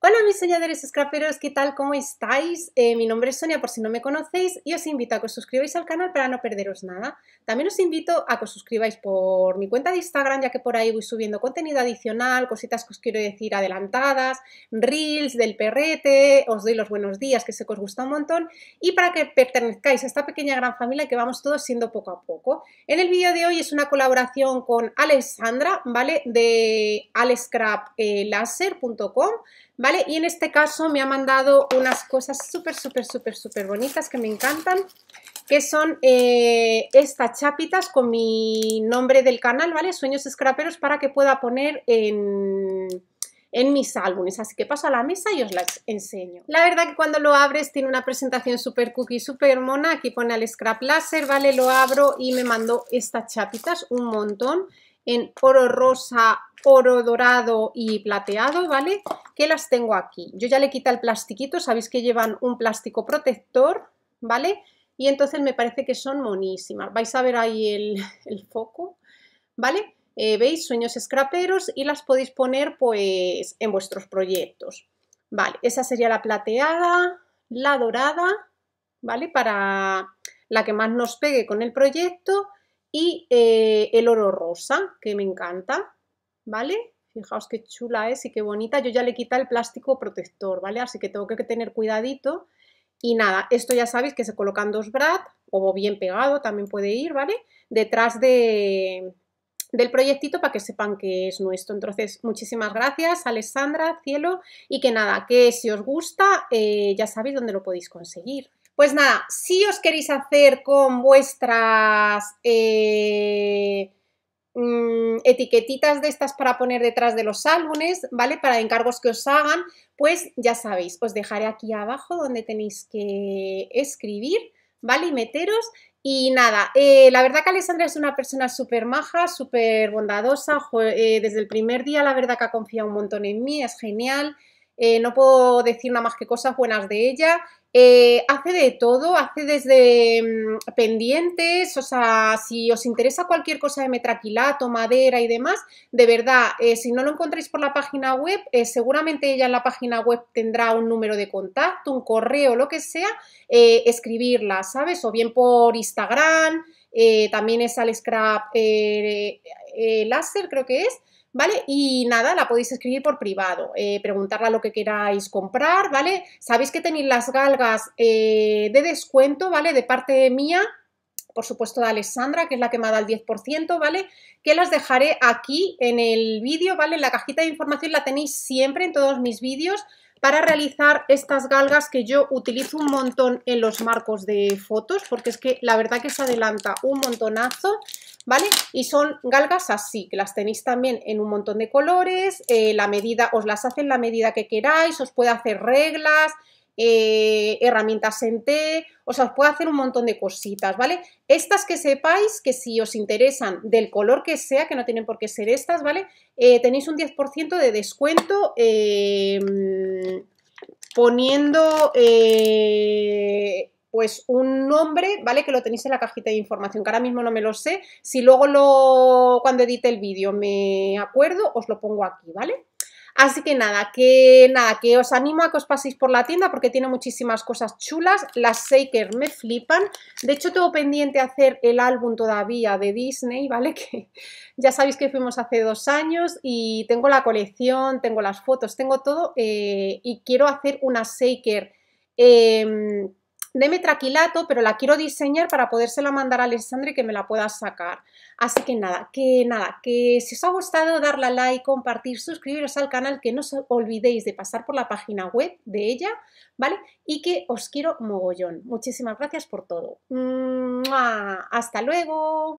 Hola mis soñadores scraperos, ¿qué tal? ¿Cómo estáis? Eh, mi nombre es Sonia por si no me conocéis y os invito a que os suscribáis al canal para no perderos nada. También os invito a que os suscribáis por mi cuenta de Instagram ya que por ahí voy subiendo contenido adicional, cositas que os quiero decir adelantadas, reels del perrete, os doy los buenos días que sé que os gusta un montón y para que pertenezcáis a esta pequeña gran familia que vamos todos siendo poco a poco. En el vídeo de hoy es una colaboración con Alexandra, ¿vale? De alescraplaser.com, ¿vale? Y en este caso me ha mandado unas cosas súper, súper, súper, súper bonitas que me encantan, que son eh, estas chapitas con mi nombre del canal, ¿vale? Sueños Scraperos para que pueda poner en, mis álbumes, así que paso a la mesa y os las enseño. La verdad que cuando lo abres tiene una presentación super cookie, super mona, aquí pone el scrap Laser, ¿vale? Lo abro y me mandó estas chapitas, un montón, en oro rosa, oro dorado y plateado, ¿vale? Que las tengo aquí. Yo ya le quita el plastiquito, sabéis que llevan un plástico protector, ¿vale? Y entonces me parece que son monísimas. Vais a ver ahí el, foco, ¿vale? Eh, ¿Veis? Sueños escraperos y las podéis poner pues en vuestros proyectos. Vale, esa sería la plateada, la dorada, ¿vale? Para la que más nos pegue con el proyecto y eh, el oro rosa, que me encanta, ¿vale? Fijaos qué chula es y qué bonita. Yo ya le quita el plástico protector, ¿vale? Así que tengo que tener cuidadito. Y nada, esto ya sabéis que se colocan dos brad o bien pegado también puede ir, ¿vale? Detrás de, del proyectito para que sepan que es nuestro. Entonces, muchísimas gracias, Alessandra, Cielo, y que nada, que si os gusta, eh, ya sabéis dónde lo podéis conseguir. Pues nada, si os queréis hacer con vuestras... Eh, Mm, etiquetitas de estas para poner detrás de los álbumes, ¿vale? Para encargos que os hagan, pues ya sabéis, os dejaré aquí abajo donde tenéis que escribir, ¿vale? Y meteros. Y nada, eh, la verdad que Alessandra es una persona súper maja, súper bondadosa, eh, desde el primer día la verdad que ha confiado un montón en mí, es genial. Eh, no puedo decir nada más que cosas buenas de ella. Eh, hace de todo, hace desde mm, pendientes, o sea, si os interesa cualquier cosa de metraquilato, madera y demás, de verdad, eh, si no lo encontráis por la página web, eh, seguramente ella en la página web tendrá un número de contacto, un correo, lo que sea, escribirla, ¿sabes? O bien por Instagram, también es al scrap láser, creo que es. ¿vale? Y nada, la podéis escribir por privado, eh, preguntarla lo que queráis comprar, ¿vale? Sabéis que tenéis las galgas eh, de descuento, ¿vale? De parte mía, por supuesto de Alessandra, que es la que me ha dado el 10%, ¿vale? Que las dejaré aquí en el vídeo, ¿vale? En la cajita de información la tenéis siempre en todos mis vídeos para realizar estas galgas que yo utilizo un montón en los marcos de fotos, porque es que la verdad que se adelanta un montonazo, ¿vale? Y son galgas así, que las tenéis también en un montón de colores, eh, la medida, os las hacen la medida que queráis, os puede hacer reglas, eh, herramientas en té, o os puede hacer un montón de cositas, ¿vale? Estas que sepáis que si os interesan del color que sea, que no tienen por qué ser estas, ¿vale? Eh, tenéis un 10% de descuento poniendo pues un nombre, ¿vale? Que lo tenéis en la cajita de información, que ahora mismo no me lo sé. Si luego lo, cuando edite el vídeo me acuerdo, os lo pongo aquí, ¿vale? Así que nada, que nada, que os animo a que os paséis por la tienda porque tiene muchísimas cosas chulas. Las Shaker me flipan. De hecho, tengo pendiente hacer el álbum todavía de Disney, ¿vale? Que ya sabéis que fuimos hace dos años y tengo la colección, tengo las fotos, tengo todo eh, y quiero hacer una Shaker. Em, de traquilato, pero la quiero diseñar para podérsela mandar a Alessandra y que me la pueda sacar. Así que nada, que nada, que si os ha gustado darle a like, compartir, suscribiros al canal, que no os olvidéis de pasar por la página web de ella, ¿vale? Y que os quiero mogollón. Muchísimas gracias por todo. Hasta luego.